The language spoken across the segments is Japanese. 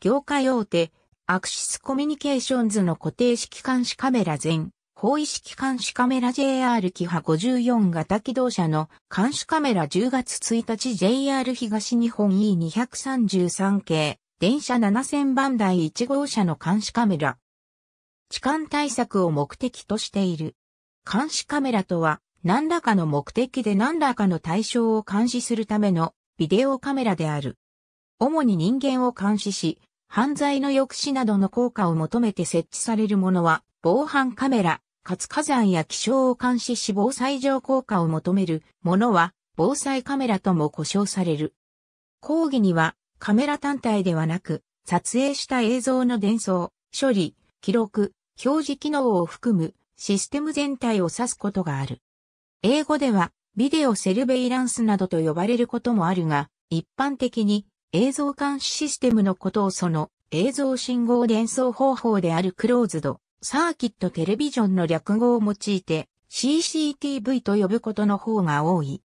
業界大手、アクシスコミュニケーションズの固定式監視カメラ全方位式監視カメラ JR キハ54型機動車の監視カメラ10月1日 JR 東日本 E233 系電車7000番台1号車の監視カメラ。痴漢対策を目的としている。監視カメラとは何らかの目的で何らかの対象を監視するためのビデオカメラである。主に人間を監視し、犯罪の抑止などの効果を求めて設置されるものは、防犯カメラ、活火山や気象を監視し防災上効果を求めるものは、防災カメラとも呼称される。講義には、カメラ単体ではなく、撮影した映像の伝送、処理、記録、表示機能を含むシステム全体を指すことがある。英語では、ビデオセルベイランスなどと呼ばれることもあるが、一般的に映像監視システムのことをその映像信号伝送方法であるクローズド、サーキットテレビジョンの略語を用いて CCTV と呼ぶことの方が多い。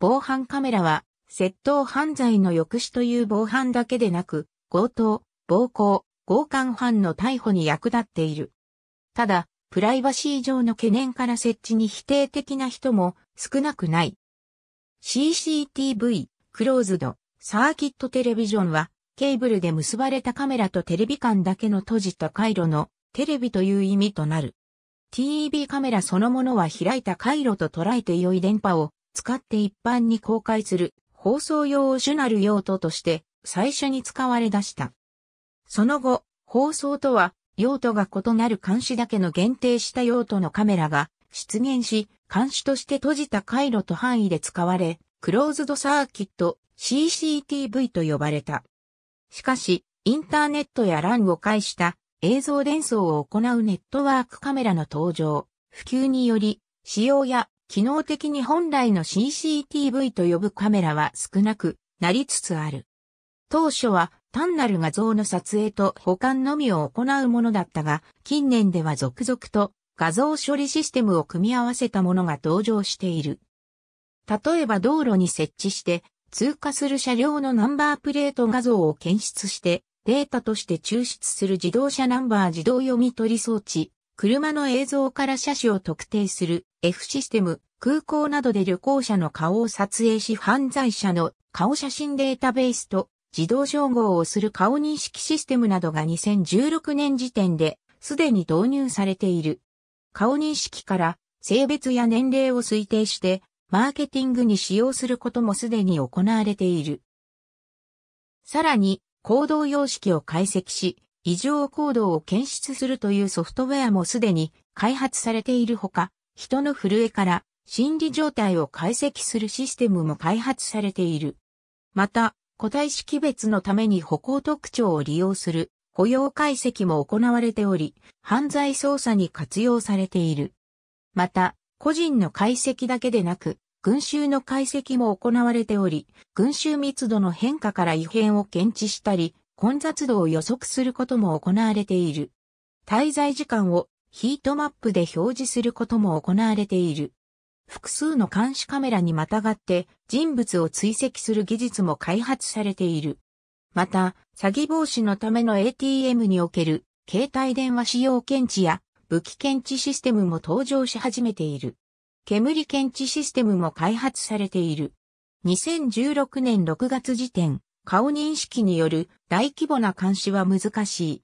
防犯カメラは窃盗犯罪の抑止という防犯だけでなく、強盗、暴行、強姦犯の逮捕に役立っている。ただ、プライバシー上の懸念から設置に否定的な人も少なくない。CCTV、クローズド、サーキットテレビジョンは、ケーブルで結ばれたカメラとテレビ間だけの閉じた回路のテレビという意味となる。TEB カメラそのものは開いた回路と捉えて良い電波を使って一般に公開する放送用主なる用途として最初に使われ出した。その後、放送とは用途が異なる監視だけの限定した用途のカメラが出現し、監視として閉じた回路と範囲で使われ、クローズドサーキット CCTV と呼ばれた。しかし、インターネットや LAN を介した映像伝送を行うネットワークカメラの登場、普及により、使用や機能的に本来の CCTV と呼ぶカメラは少なくなりつつある。当初は単なる画像の撮影と保管のみを行うものだったが、近年では続々と画像処理システムを組み合わせたものが登場している。例えば道路に設置して通過する車両のナンバープレート画像を検出して、データとして抽出する自動車ナンバー自動読み取り装置、車の映像から車種を特定する F システム、空港などで旅行者の顔を撮影し犯罪者の顔写真データベースと自動照合をする顔認識システムなどが2016年時点で、すでに導入されている。顔認識から性別や年齢を推定してマーケティングに使用することもすでに行われている。さらに、行動様式を解析し、異常行動を検出するというソフトウェアもすでに開発されているほか、人の震えから心理状態を解析するシステムも開発されている。また、個体識別のために歩行特徴を利用する雇用解析も行われており、犯罪捜査に活用されている。また、個人の解析だけでなく、群衆の解析も行われており、群衆密度の変化から異変を検知したり、混雑度を予測することも行われている。滞在時間をヒートマップで表示することも行われている。複数の監視カメラにまたがって人物を追跡する技術も開発されている。また、詐欺防止のための ATM における携帯電話使用検知や武器検知システムも登場し始めている。煙検知システムも開発されている。2016年6月時点、顔認識による大規模な監視は難しい。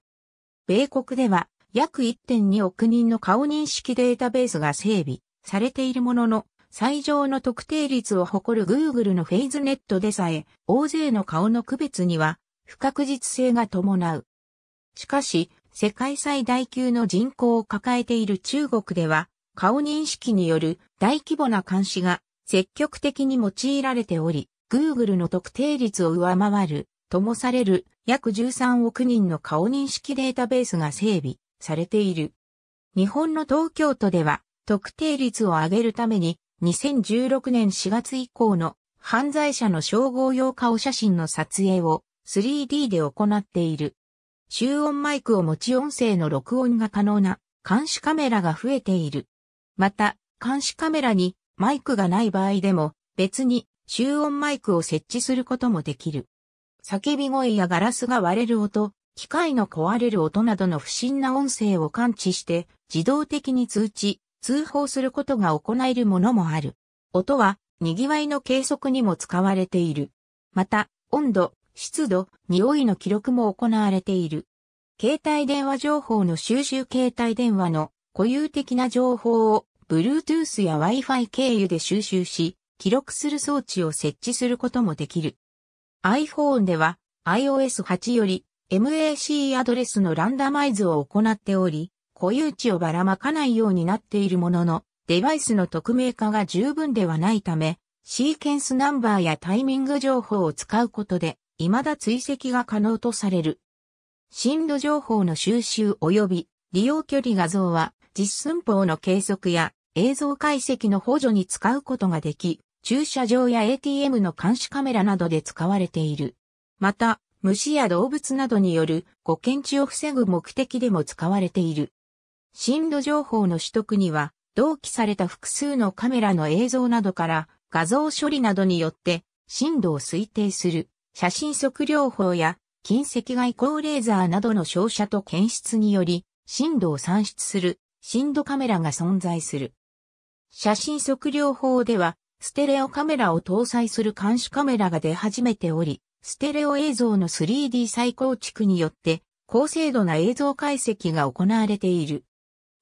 米国では約1.2億人の顔認識データベースが整備されているものの、最上の特定率を誇る Google のフェイズネットでさえ、大勢の顔の区別には不確実性が伴う。しかし、世界最大級の人口を抱えている中国では、顔認識による大規模な監視が積極的に用いられており、Google の特定率を上回る、ともされる約13億人の顔認識データベースが整備されている。日本の東京都では特定率を上げるために2016年4月以降の犯罪者の称号用顔写真の撮影を 3D で行っている。集音マイクを持ち音声の録音が可能な監視カメラが増えている。また、監視カメラにマイクがない場合でも別に集音マイクを設置することもできる。叫び声やガラスが割れる音、機械の壊れる音などの不審な音声を感知して自動的に通知、通報することが行えるものもある。音は賑わいの計測にも使われている。また、温度、湿度、匂いの記録も行われている。携帯電話情報の収集携帯電話の固有的な情報を Bluetooth や Wi-Fi 経由で収集し、記録する装置を設置することもできる。iPhone では iOS 8より MAC アドレスのランダマイズを行っており、固有値をばらまかないようになっているものの、デバイスの匿名化が十分ではないため、シーケンスナンバーやタイミング情報を使うことで、未だ追跡が可能とされる。深度情報の収集及び利用距離画像は、実寸法の計測や映像解析の補助に使うことができ、駐車場や ATM の監視カメラなどで使われている。また、虫や動物などによる誤検知を防ぐ目的でも使われている。震度情報の取得には、同期された複数のカメラの映像などから画像処理などによって震度を推定する写真測量法や近赤外光レーザーなどの照射と検出により震度を算出する震度カメラが存在する。写真測量法では、ステレオカメラを搭載する監視カメラが出始めており、ステレオ映像の 3D 再構築によって、高精度な映像解析が行われている。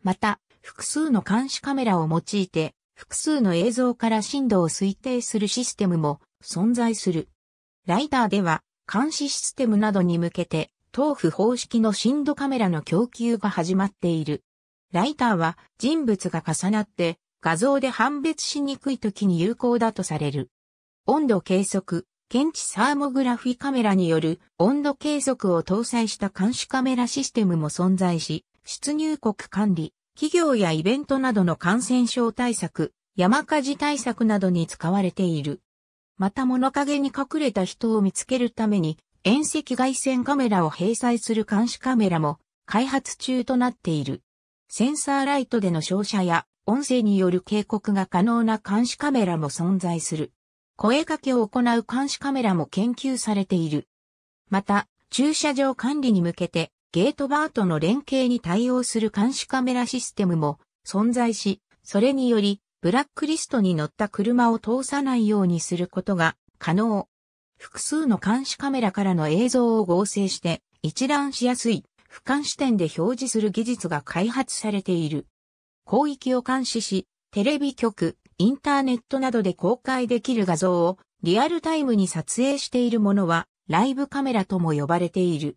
また、複数の監視カメラを用いて、複数の映像から震度を推定するシステムも存在する。ライターでは、監視システムなどに向けて、豆腐方式の震度カメラの供給が始まっている。ライターは人物が重なって画像で判別しにくい時に有効だとされる。温度計測、検知サーモグラフィカメラによる温度計測を搭載した監視カメラシステムも存在し、出入国管理、企業やイベントなどの感染症対策、山火事対策などに使われている。また物陰に隠れた人を見つけるために、遠赤外線カメラを閉載する監視カメラも開発中となっている。センサーライトでの照射や音声による警告が可能な監視カメラも存在する。声かけを行う監視カメラも研究されている。また、駐車場管理に向けて、ゲートバーとの連携に対応する監視カメラシステムも存在し、それにより、ブラックリストに乗った車を通さないようにすることが可能。複数の監視カメラからの映像を合成して一覧しやすい俯瞰視点で表示する技術が開発されている。広域を監視し、テレビ局、インターネットなどで公開できる画像をリアルタイムに撮影しているものはライブカメラとも呼ばれている。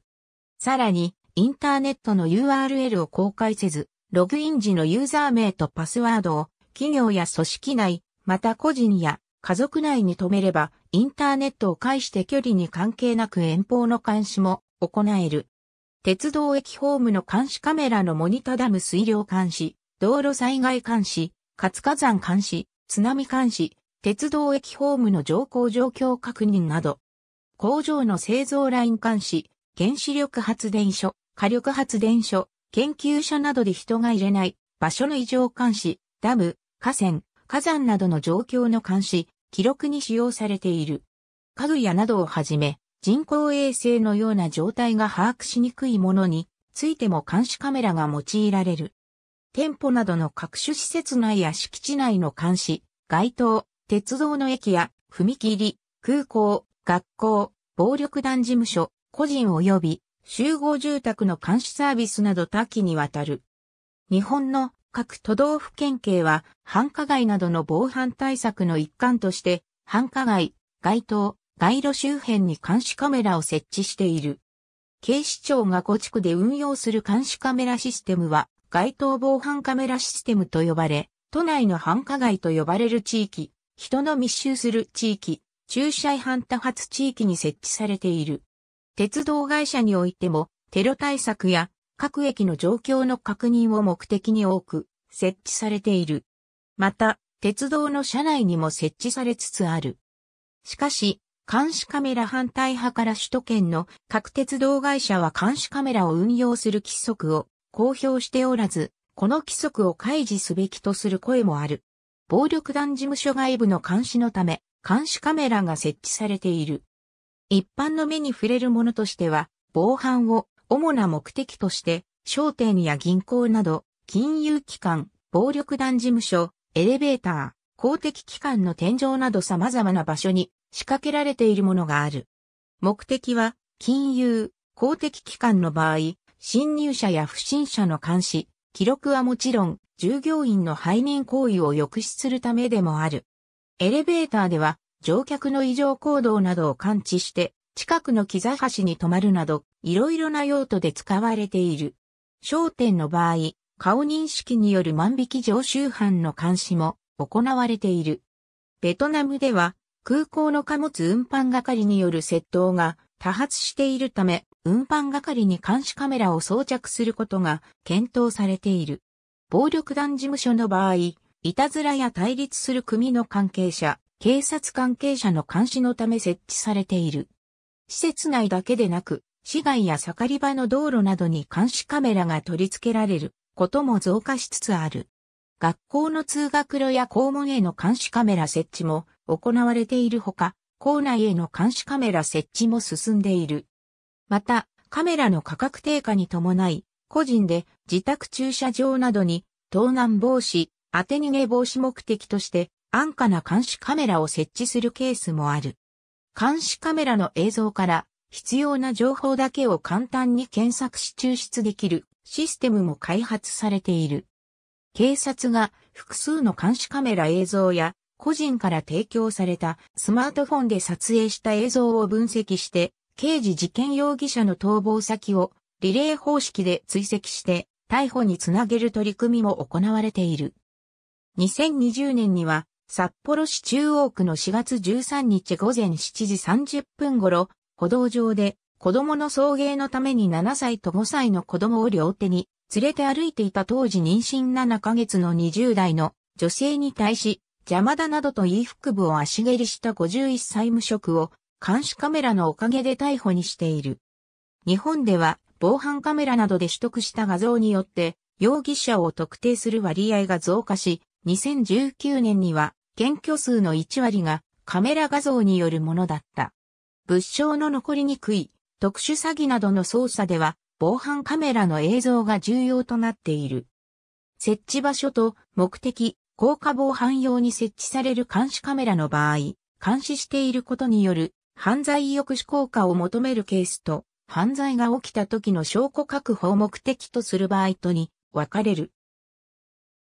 さらに、インターネットの URL を公開せず、ログイン時のユーザー名とパスワードを企業や組織内、また個人や家族内に止めれば、インターネットを介して距離に関係なく遠方の監視も行える。鉄道駅ホームの監視カメラのモニタダム水量監視、道路災害監視、活火山監視、津波監視、鉄道駅ホームの乗降状況確認など、工場の製造ライン監視、原子力発電所、火力発電所、研究所などで人が入れない場所の異常監視、ダム、河川、火山などの状況の監視、記録に使用されている。家具屋などをはじめ、人工衛星のような状態が把握しにくいものについても監視カメラが用いられる。店舗などの各種施設内や敷地内の監視、街頭、鉄道の駅や踏切、空港、学校、暴力団事務所、個人及び集合住宅の監視サービスなど多岐にわたる。日本の各都道府県警は繁華街などの防犯対策の一環として繁華街、街頭、街路周辺に監視カメラを設置している。警視庁が5地区で運用する監視カメラシステムは街頭防犯カメラシステムと呼ばれ、都内の繁華街と呼ばれる地域、人の密集する地域、駐車違反多発地域に設置されている。鉄道会社においても、テロ対策や各駅の状況の確認を目的に多く設置されている。また、鉄道の車内にも設置されつつある。しかし、監視カメラ反対派から首都圏の各鉄道会社は監視カメラを運用する規則を公表しておらず、この規則を開示すべきとする声もある。暴力団事務所外部の監視のため、監視カメラが設置されている。一般の目に触れるものとしては、防犯を主な目的として、商店や銀行など、金融機関、暴力団事務所、エレベーター、公的機関の天井など様々な場所に仕掛けられているものがある。目的は、金融、公的機関の場合、侵入者や不審者の監視、記録はもちろん、従業員の背任行為を抑止するためでもある。エレベーターでは、乗客の異常行動などを感知して、近くの木座橋に止まるなど、いろいろな用途で使われている。商店の場合、顔認識による万引き常習犯の監視も行われている。ベトナムでは空港の貨物運搬係による窃盗が多発しているため、運搬係に監視カメラを装着することが検討されている。暴力団事務所の場合、いたずらや対立する組の関係者、警察関係者の監視のため設置されている。施設内だけでなく、市街や盛り場の道路などに監視カメラが取り付けられることも増加しつつある。学校の通学路や校門への監視カメラ設置も行われているほか、校内への監視カメラ設置も進んでいる。また、カメラの価格低下に伴い、個人で自宅駐車場などに盗難防止、当て逃げ防止目的として安価な監視カメラを設置するケースもある。監視カメラの映像から必要な情報だけを簡単に検索し抽出できるシステムも開発されている。警察が複数の監視カメラ映像や個人から提供されたスマートフォンで撮影した映像を分析して刑事事件容疑者の逃亡先をリレー方式で追跡して逮捕につなげる取り組みも行われている。2020年には札幌市中央区の4月13日午前7時30分頃、歩道上で子供の送迎のために7歳と5歳の子供を両手に連れて歩いていた当時妊娠7ヶ月の20代の女性に対し邪魔だなどと言い腹部を足蹴りした51歳無職を監視カメラのおかげで逮捕にしている。日本では防犯カメラなどで取得した画像によって容疑者を特定する割合が増加し、2019年には検挙数の1割がカメラ画像によるものだった。物証の残りにくい特殊詐欺などの捜査では防犯カメラの映像が重要となっている。設置場所と目的、効果防犯用に設置される監視カメラの場合、監視していることによる犯罪抑止効果を求めるケースと、犯罪が起きた時の証拠確保を目的とする場合とに分かれる。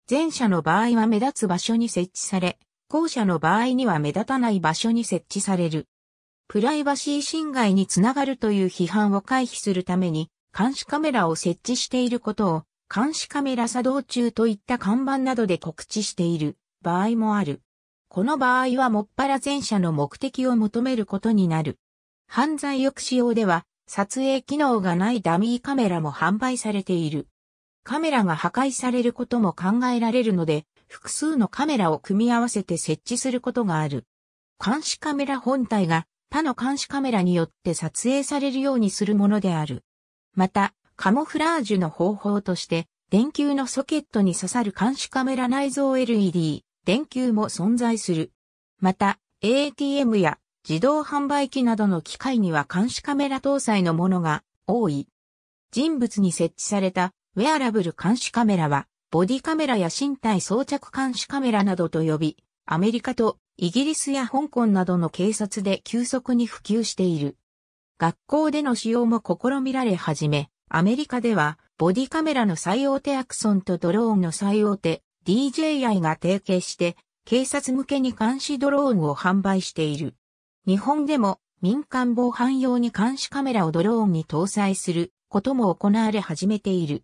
前者の場合は目立つ場所に設置され、後者の場合には目立たない場所に設置される。プライバシー侵害につながるという批判を回避するために、監視カメラを設置していることを、監視カメラ作動中といった看板などで告知している場合もある。この場合はもっぱら前者の目的を求めることになる。犯罪抑止用では、撮影機能がないダミーカメラも販売されている。カメラが破壊されることも考えられるので、複数のカメラを組み合わせて設置することがある。監視カメラ本体が他の監視カメラによって撮影されるようにするものである。また、カモフラージュの方法として、電球のソケットに刺さる監視カメラ内蔵 LED、電球も存在する。また、ATM や自動販売機などの機械には監視カメラ搭載のものが多い。人物に設置されたウェアラブル監視カメラは、ボディカメラや身体装着監視カメラなどと呼び、アメリカとイギリスや香港などの警察で急速に普及している。学校での使用も試みられ始め、アメリカではボディカメラの最大手アクソンとドローンの最大手 DJI が提携して、警察向けに監視ドローンを販売している。日本でも民間防犯用に監視カメラをドローンに搭載することも行われ始めている。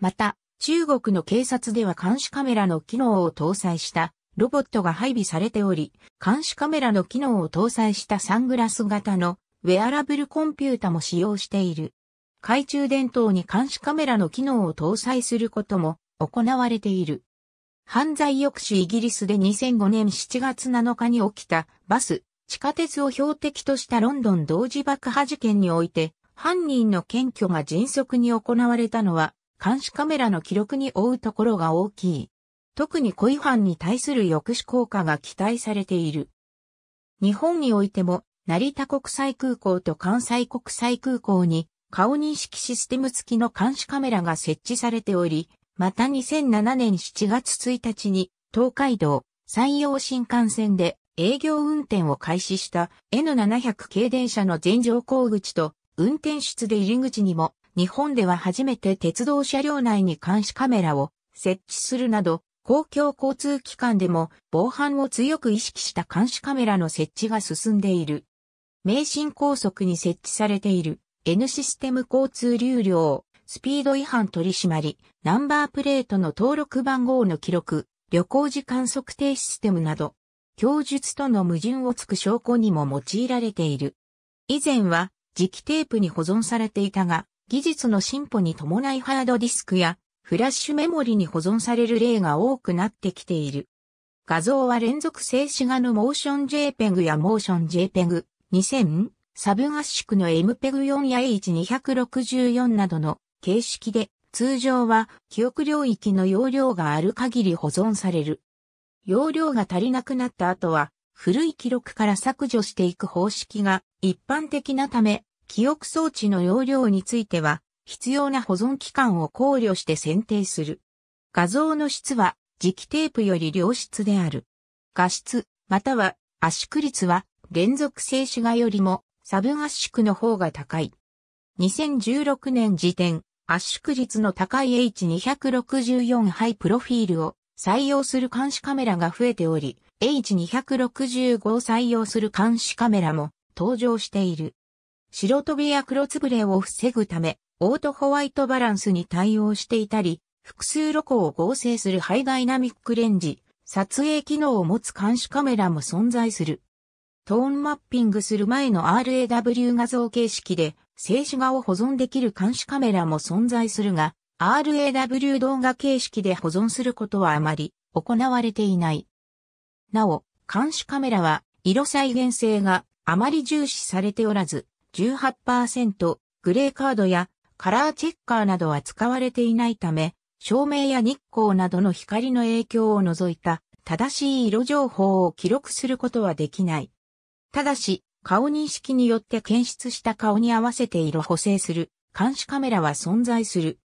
また、中国の警察では監視カメラの機能を搭載したロボットが配備されており、監視カメラの機能を搭載したサングラス型のウェアラブルコンピュータも使用している。懐中電灯に監視カメラの機能を搭載することも行われている。犯罪抑止イギリスで2005年7月7日に起きたバス、地下鉄を標的としたロンドン同時爆破事件において、犯人の検挙が迅速に行われたのは、監視カメラの記録に追うところが大きい。特に故意犯に対する抑止効果が期待されている。日本においても、成田国際空港と関西国際空港に、顔認識システム付きの監視カメラが設置されており、また2007年7月1日に東海道山陽新幹線で営業運転を開始した N700 系電車の全乗降口と運転室で入り口にも日本では初めて鉄道車両内に監視カメラを設置するなど公共交通機関でも防犯を強く意識した監視カメラの設置が進んでいる。名神高速に設置されている N システム交通流量スピード違反取り締まり、ナンバープレートの登録番号の記録、旅行時間測定システムなど、供述との矛盾をつく証拠にも用いられている。以前は、磁気テープに保存されていたが、技術の進歩に伴いハードディスクやフラッシュメモリに保存される例が多くなってきている。画像は連続静止画のモーション JPEG やモーション JPEG2000、サブ合宿の MPEG4 や H264 などの形式で、通常は記憶領域の容量がある限り保存される。容量が足りなくなった後は、古い記録から削除していく方式が一般的なため、記憶装置の容量については、必要な保存期間を考慮して選定する。画像の質は磁気テープより良質である。画質、または圧縮率は連続静止画よりも差分圧縮の方が高い。2016年時点、圧縮率の高い H264 ハイプロフィールを採用する監視カメラが増えており、H265 を採用する監視カメラも登場している。白飛びや黒つぶれを防ぐため、オートホワイトバランスに対応していたり、複数露光を合成するハイダイナミックレンジ、撮影機能を持つ監視カメラも存在する。トーンマッピングする前の RAW 画像形式で静止画を保存できる監視カメラも存在するが、RAW 動画形式で保存することはあまり行われていない。なお、監視カメラは色再現性があまり重視されておらず、18%グレーカードやカラーチェッカーなどは使われていないため、照明や日光などの光の影響を除いた正しい色情報を記録することはできない。ただし、顔認識によって検出した顔に合わせて色補正する監視カメラは存在する。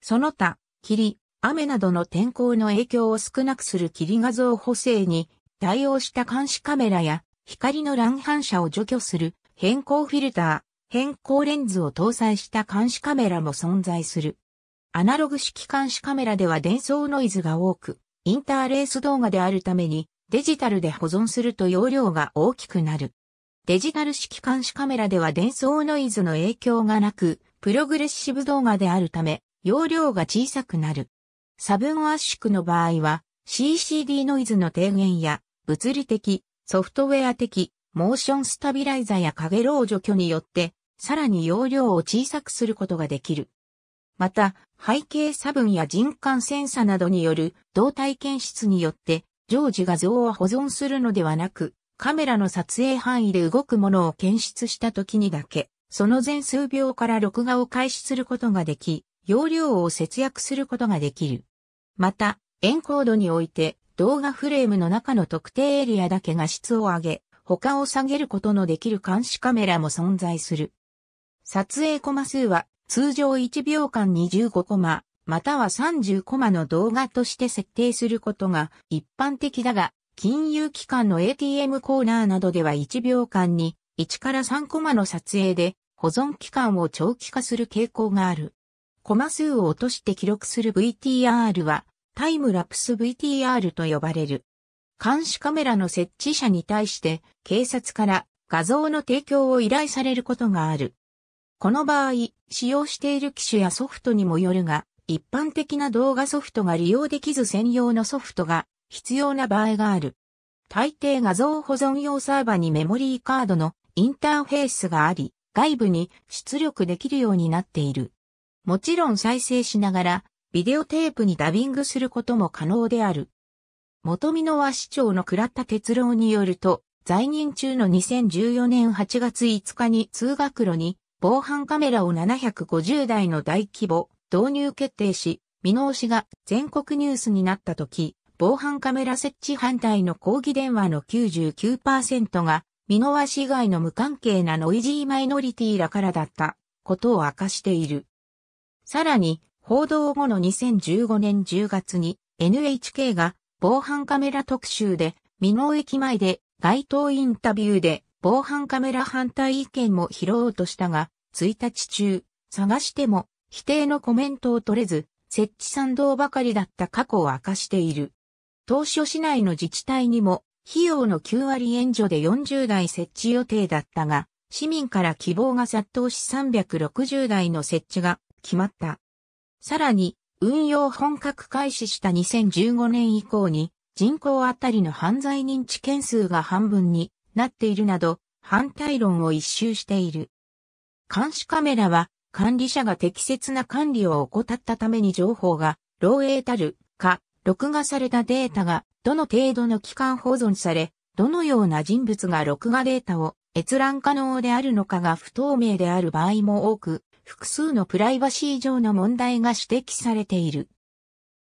その他、霧、雨などの天候の影響を少なくする霧画像補正に対応した監視カメラや光の乱反射を除去する変光フィルター、変光レンズを搭載した監視カメラも存在する。アナログ式監視カメラでは伝送ノイズが多く、インターレース動画であるためにデジタルで保存すると容量が大きくなる。デジタル式監視カメラでは伝送ノイズの影響がなく、プログレッシブ動画であるため、容量が小さくなる。差分圧縮の場合は、CCD ノイズの低減や、物理的、ソフトウェア的、モーションスタビライザーや影漏除去によって、さらに容量を小さくすることができる。また、背景差分や人感センサなどによる動体検出によって、常時画像を保存するのではなく、カメラの撮影範囲で動くものを検出した時にだけ、その前数秒から録画を開始することができ、容量を節約することができる。また、エンコードにおいて、動画フレームの中の特定エリアだけが質を上げ、他を下げることのできる監視カメラも存在する。撮影コマ数は、通常1秒間25コマ、または30コマの動画として設定することが一般的だが、金融機関の ATM コーナーなどでは1秒間に1から3コマの撮影で保存期間を長期化する傾向がある。コマ数を落として記録する VTR はタイムラプス VTR と呼ばれる。監視カメラの設置者に対して警察から画像の提供を依頼されることがある。この場合、使用している機種やソフトにもよるが、一般的な動画ソフトが利用できず専用のソフトが必要な場合がある。大抵画像保存用サーバにメモリーカードのインターフェースがあり、外部に出力できるようになっている。もちろん再生しながら、ビデオテープにダビングすることも可能である。元美濃和市長の倉田哲郎によると、在任中の2014年8月5日に通学路に防犯カメラを750台の大規模導入決定し、見直しが全国ニュースになった時、防犯カメラ設置反対の抗議電話の99%が、見逃し以外の無関係なノイジーマイノリティらからだったことを明かしている。さらに、報道後の2015年10月に NHK が防犯カメラ特集で、美濃駅前で街頭インタビューで防犯カメラ反対意見も拾おうとしたが、1日中、探しても否定のコメントを取れず、設置賛同ばかりだった過去を明かしている。当初市内の自治体にも費用の9割援助で40台設置予定だったが、市民から希望が殺到し360台の設置が決まった。さらに、運用本格開始した2015年以降に、人口あたりの犯罪認知件数が半分になっているなど、反対論を一周している。監視カメラは、管理者が適切な管理を怠ったために情報が、漏洩たる、か、録画されたデータがどの程度の期間保存され、どのような人物が録画データを閲覧可能であるのかが不透明である場合も多く、複数のプライバシー上の問題が指摘されている。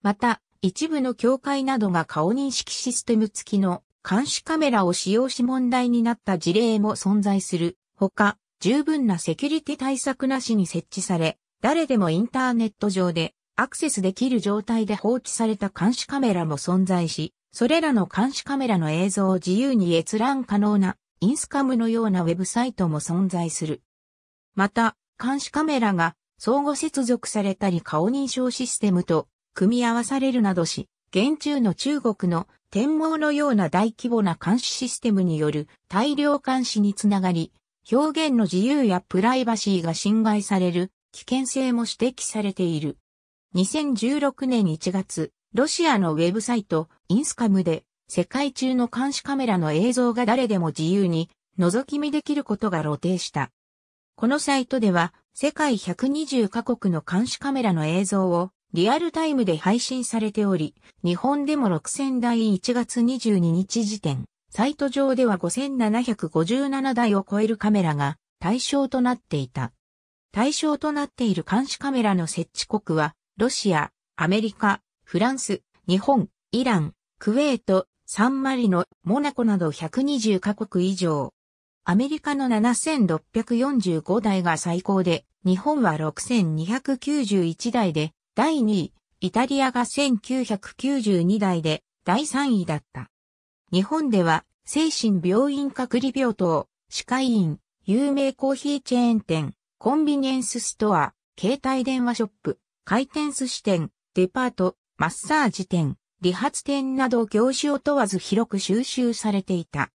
また、一部の教会などが顔認識システム付きの監視カメラを使用し問題になった事例も存在する。ほか、十分なセキュリティ対策なしに設置され、誰でもインターネット上でアクセスできる状態で放置された監視カメラも存在し、それらの監視カメラの映像を自由に閲覧可能なインスカムのようなウェブサイトも存在する。また、監視カメラが相互接続されたり顔認証システムと組み合わされるなどし、現中の中国の天網のような大規模な監視システムによる大量監視につながり、表現の自由やプライバシーが侵害される危険性も指摘されている。2016年1月、ロシアのウェブサイト、インスカムで、世界中の監視カメラの映像が誰でも自由に覗き見できることが露呈した。このサイトでは、世界120カ国の監視カメラの映像をリアルタイムで配信されており、日本でも6000台1月22日時点、サイト上では5757台を超えるカメラが対象となっていた。対象となっている監視カメラの設置国はロシア、アメリカ、フランス、日本、イラン、クウェート、サンマリノ、モナコなど120カ国以上。アメリカの7645台が最高で、日本は6291台で、第2位、イタリアが1992台で、第3位だった。日本では、精神病院隔離病棟、歯科医院、有名コーヒーチェーン店、コンビニエンスストア、携帯電話ショップ、回転寿司店、デパート、マッサージ店、理髪店など業種を問わず広く収集されていた。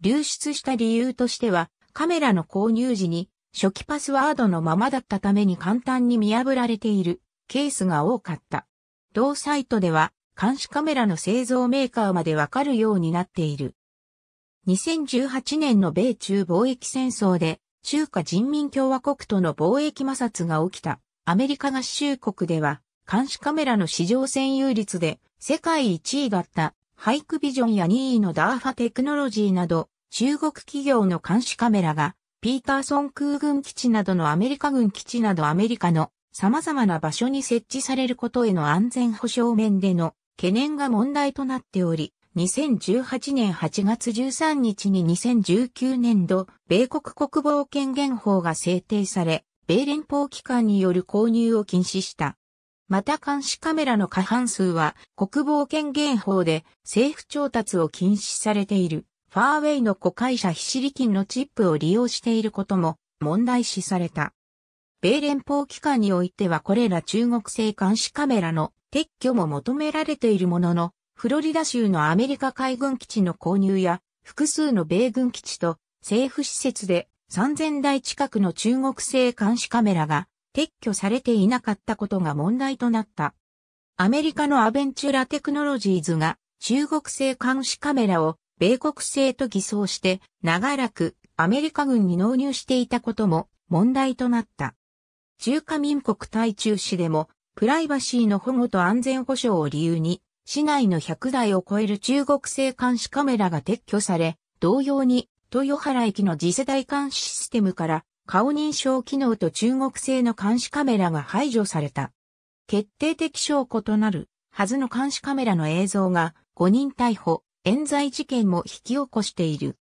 流出した理由としては、カメラの購入時に初期パスワードのままだったために簡単に見破られているケースが多かった。同サイトでは監視カメラの製造メーカーまでわかるようになっている。2018年の米中貿易戦争で中華人民共和国との貿易摩擦が起きた。アメリカ合衆国では、監視カメラの市場占有率で世界1位だったハイクビジョンや2位のダーファテクノロジーなど中国企業の監視カメラがピーターソン空軍基地などのアメリカ軍基地などアメリカの様々な場所に設置されることへの安全保障面での懸念が問題となっており、2018年8月13日に2019年度、米国国防権限法が制定され、米連邦機関による購入を禁止した。また監視カメラの過半数は国防権限法で政府調達を禁止されているファーウェイの子会社シリキンのチップを利用していることも問題視された。米連邦機関においてはこれら中国製監視カメラの撤去も求められているものの、フロリダ州のアメリカ海軍基地の購入や複数の米軍基地と政府施設で3000台近くの中国製監視カメラが撤去されていなかったことが問題となった。アメリカのアベンチュラテクノロジーズが中国製監視カメラを米国製と偽装して長らくアメリカ軍に納入していたことも問題となった。中華民国対中市でもプライバシーの保護と安全保障を理由に市内の100台を超える中国製監視カメラが撤去され、同様に豊原駅の次世代監視システムから顔認証機能と中国製の監視カメラが排除された。決定的証拠となるはずの監視カメラの映像が5人逮捕、冤罪事件も引き起こしている。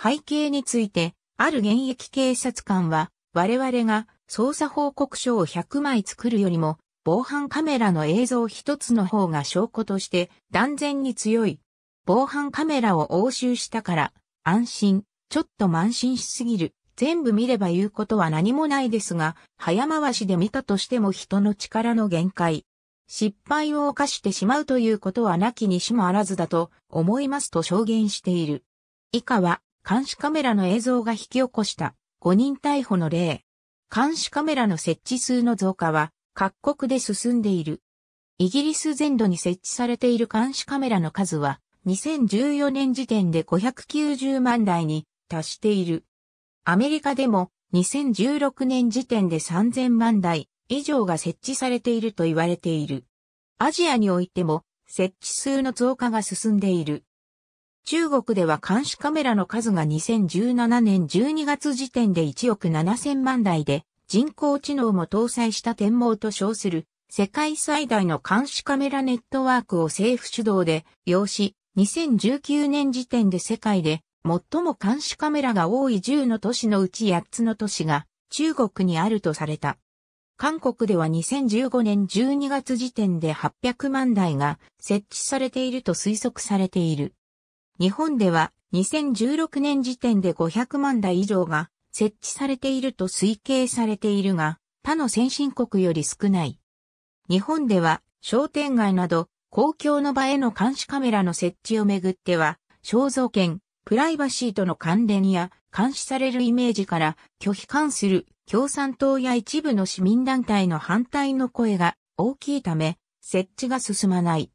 背景について、ある現役警察官は、我々が捜査報告書を100枚作るよりも、防犯カメラの映像一つの方が証拠として断然に強い。防犯カメラを押収したから、安心、ちょっと慢心しすぎる。全部見れば言うことは何もないですが、早回しで見たとしても人の力の限界。失敗を犯してしまうということはなきにしもあらずだと思いますと証言している。以下は監視カメラの映像が引き起こした誤人逮捕の例。監視カメラの設置数の増加は各国で進んでいる。イギリス全土に設置されている監視カメラの数は2014年時点で590万台に達している。アメリカでも2016年時点で3000万台以上が設置されていると言われている。アジアにおいても設置数の増加が進んでいる。中国では監視カメラの数が2017年12月時点で1億7000万台で人工知能も搭載した天網と称する世界最大の監視カメラネットワークを政府主導で用し2019年時点で世界で最も監視カメラが多い10の都市のうち8つの都市が中国にあるとされた。韓国では2015年12月時点で800万台が設置されていると推測されている。日本では2016年時点で500万台以上が設置されていると推計されているが、他の先進国より少ない。日本では商店街など公共の場への監視カメラの設置をめぐっては、肖像権、プライバシーとの関連や監視されるイメージから拒否関する共産党や一部の市民団体の反対の声が大きいため、設置が進まない。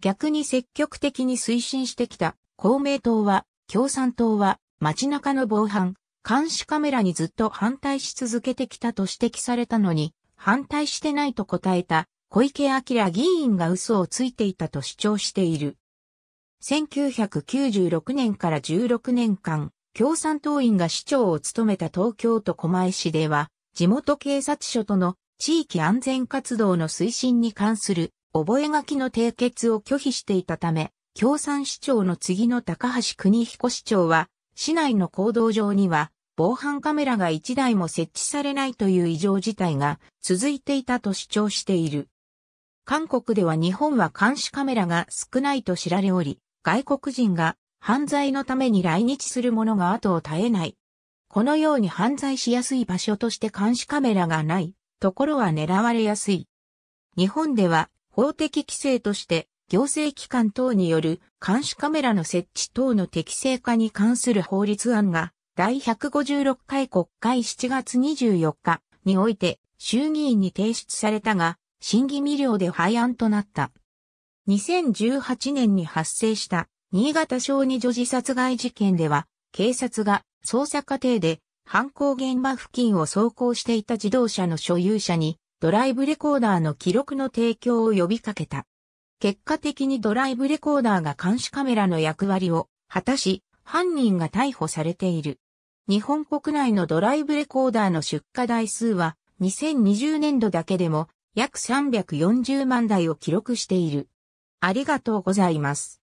逆に積極的に推進してきた公明党は、共産党は街中の防犯、監視カメラにずっと反対し続けてきたと指摘されたのに、反対してないと答えた小池晃議員が嘘をついていたと主張している。1996年から16年間、共産党員が市長を務めた東京都狛江市では、地元警察署との地域安全活動の推進に関する覚書の締結を拒否していたため、共産市長の次の高橋国彦市長は、市内の行動上には、防犯カメラが1台も設置されないという異常事態が続いていたと主張している。韓国では日本は監視カメラが少ないと知られおり、外国人が犯罪のために来日する者が後を絶えない。このように犯罪しやすい場所として監視カメラがないところは狙われやすい。日本では法的規制として行政機関等による監視カメラの設置等の適正化に関する法律案が第156回国会7月24日において衆議院に提出されたが審議未了で廃案となった。2018年に発生した新潟小児女児殺害事件では、警察が捜査過程で犯行現場付近を走行していた自動車の所有者にドライブレコーダーの記録の提供を呼びかけた。結果的にドライブレコーダーが監視カメラの役割を果たし、犯人が逮捕されている。日本国内のドライブレコーダーの出荷台数は2020年度だけでも約340万台を記録している。ありがとうございます。